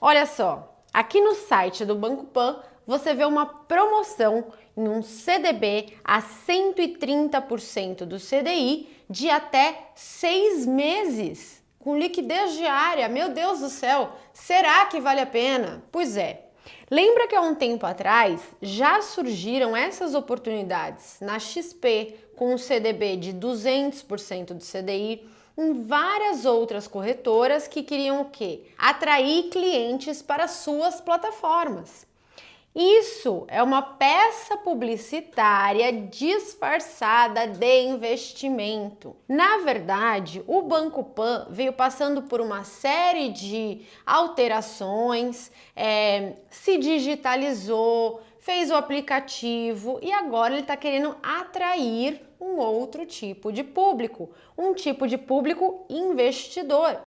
Olha só, aqui no site do Banco Pan você vê uma promoção em um CDB a 130% do CDI de até seis meses, com liquidez diária. Meu Deus do céu, será que vale a pena? Pois é, Lembra que há um tempo atrás já surgiram essas oportunidades na XP com o CDB de 200% do CDI, em várias outras corretoras que queriam o quê? Atrair clientes para suas plataformas. Isso é uma peça publicitária disfarçada de investimento. Na verdade, o Banco Pan veio passando por uma série de alterações, é, se digitalizou, fez o aplicativo e agora ele está querendo atrair um outro tipo de público, um tipo de público investidor.